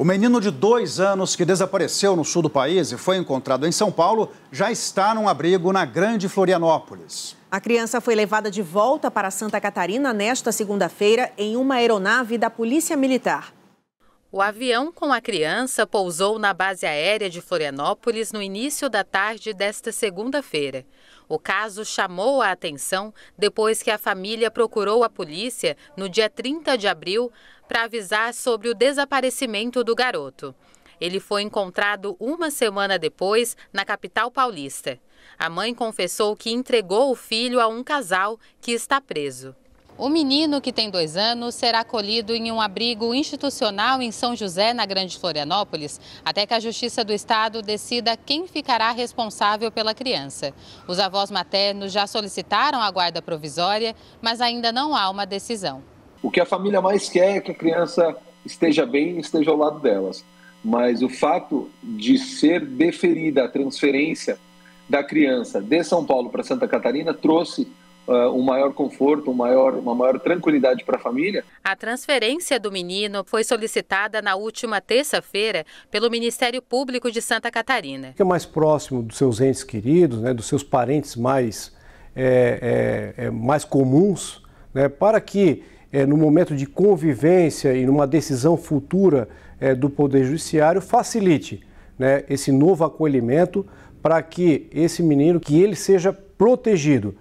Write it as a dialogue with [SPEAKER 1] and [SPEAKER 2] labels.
[SPEAKER 1] O menino de dois anos que desapareceu no sul do país e foi encontrado em São Paulo já está num abrigo na Grande Florianópolis.
[SPEAKER 2] A criança foi levada de volta para Santa Catarina nesta segunda-feira em uma aeronave da Polícia Militar. O
[SPEAKER 3] avião com a criança pousou na base aérea de Florianópolis no início da tarde desta segunda-feira. O caso chamou a atenção depois que a família procurou a polícia no dia 30 de abril para avisar sobre o desaparecimento do garoto. Ele foi encontrado uma semana depois na capital paulista. A mãe confessou que entregou o filho a um casal que está preso. O menino, que tem dois anos, será acolhido em um abrigo institucional em São José, na Grande Florianópolis, até que a Justiça do Estado decida quem ficará responsável pela criança. Os avós maternos já solicitaram a guarda provisória, mas ainda não há uma decisão.
[SPEAKER 4] O que a família mais quer é que a criança esteja bem e esteja ao lado delas. Mas o fato de ser deferida a transferência da criança de São Paulo para Santa Catarina trouxe uh, um maior conforto, um maior, uma maior tranquilidade para a família.
[SPEAKER 3] A transferência do menino foi solicitada na última terça-feira pelo Ministério Público de Santa Catarina.
[SPEAKER 1] Fica é mais próximo dos seus entes queridos, né, dos seus parentes mais, é, é, mais comuns, né, para que é, no momento de convivência e numa decisão futura é, do Poder Judiciário, facilite né, esse novo acolhimento para que esse menino, que ele seja protegido.